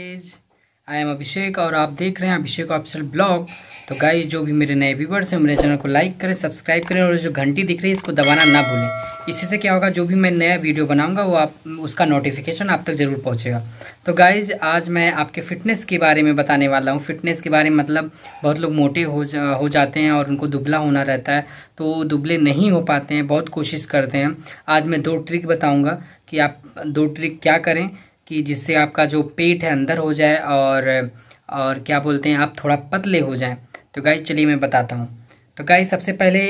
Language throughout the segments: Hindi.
गाइज आई एम अभिषेक और आप देख रहे हैं अभिषेक ऑप्शन ब्लॉग तो गाइज जो भी मेरे नए व्यूवर्स हैं मेरे चैनल को लाइक करें सब्सक्राइब करें और जो घंटी दिख रही है इसको दबाना ना भूलें इसी से क्या होगा जो भी मैं नया वीडियो बनाऊंगा वो आप उसका नोटिफिकेशन आप तक ज़रूर पहुंचेगा तो गाइज आज मैं आपके फिटनेस के बारे में बताने वाला हूँ फिटनेस के बारे में मतलब बहुत लोग मोटे हो जा, हो जाते हैं और उनको दुबला होना रहता है तो दुबले नहीं हो पाते हैं बहुत कोशिश करते हैं आज मैं दो ट्रिक बताऊँगा कि आप दो ट्रिक क्या करें कि जिससे आपका जो पेट है अंदर हो जाए और और क्या बोलते हैं आप थोड़ा पतले हो जाएं तो गाइज चलिए मैं बताता हूँ तो गाइज सबसे पहले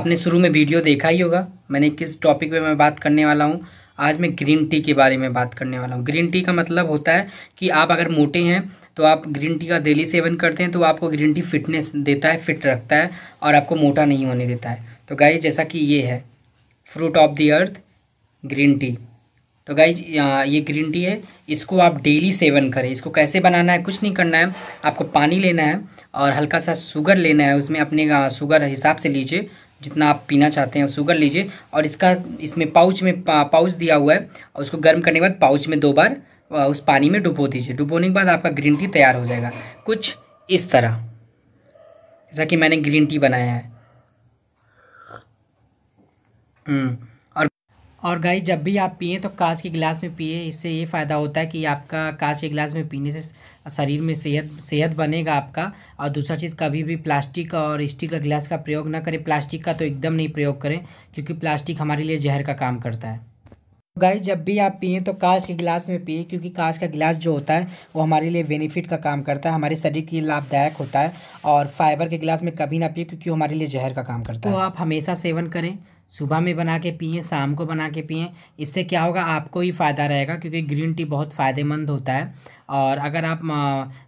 आपने शुरू में वीडियो देखा ही होगा मैंने किस टॉपिक पे मैं बात करने वाला हूँ आज मैं ग्रीन टी के बारे में बात करने वाला हूँ ग्रीन टी का मतलब होता है कि आप अगर मोटे हैं तो आप ग्रीन टी का डेली सेवन करते हैं तो आपको ग्रीन टी फिटनेस देता है फिट रखता है और आपको मोटा नहीं होने देता है तो गाइज जैसा कि ये है fruit of the earth green tea तो गाइज ये ग्रीन टी है इसको आप डेली सेवन करें इसको कैसे बनाना है कुछ नहीं करना है आपको पानी लेना है और हल्का सा शुगर लेना है उसमें अपने शुगर हिसाब से लीजिए जितना आप पीना चाहते हैं शुगर लीजिए और इसका इसमें पाउच में पाउच दिया हुआ है और उसको गर्म करने के बाद पाउच में दो बार उस पानी में डुबो दीजिए डुबोने के बाद आपका ग्रीन टी तैयार हो जाएगा कुछ इस तरह जैसा कि मैंने ग्रीन टी बनाया है हम्म। और गाइस जब भी आप पिए तो कांच के गिलास में पिए इससे ये फ़ायदा होता है कि आपका कांच के गिलास में पीने से शरीर में सेहत सेहत बनेगा आपका और दूसरा चीज़ कभी भी प्लास्टिक और स्टील का गिलास का प्रयोग ना करें प्लास्टिक का तो एकदम नहीं प्रयोग करें क्योंकि प्लास्टिक हमारे लिए जहर का काम करता है गाइस जब भी आप पिए तो कांच के गिलास में पिए क्योंकि कांच का गिलास जो होता है वो हमारे लिए बेनिफिट का काम करता है हमारे शरीर के लिए लाभदायक होता है और फाइबर के गिलास में कभी ना पिए क्योंकि हमारे लिए जहर का काम करता तो है तो आप हमेशा सेवन करें सुबह में बना के पिए शाम को बना के पिए इससे क्या होगा आपको ही फ़ायदा रहेगा क्योंकि ग्रीन टी बहुत फ़ायदेमंद होता है और अगर आप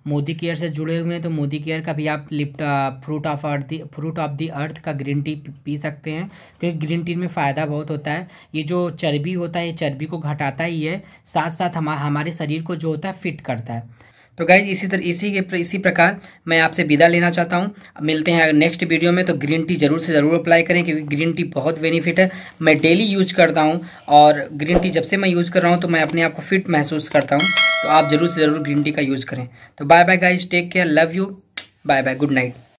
मोदी केयर से जुड़े हुए हैं तो मोदी केयर का भी आप लिप्ट fruit of earth fruit of the earth का ग्रीन टी पी सकते हैं क्योंकि ग्रीन टी में फ़ायदा बहुत होता है ये जो चर्बी होता है ये चर्बी को घटाता ही है साथ साथ हम हमारे शरीर को जो होता है फिट करता है तो गाइज इसी तरह इसी के इसी प्रकार मैं आपसे विदा लेना चाहता हूँ मिलते हैं अगर नेक्स्ट वीडियो में तो ग्रीन टी ज़रूर से ज़रूर अप्लाई करें क्योंकि ग्रीन टी बहुत बेनिफिट है मैं डेली यूज करता हूँ और ग्रीन टी जब से मैं यूज़ कर रहा हूँ तो मैं अपने आप को फिट महसूस करता हूँ तो आप ज़रूर से ज़रूर ग्रीन टी का यूज़ करें तो bye bye guys take care love you bye bye good night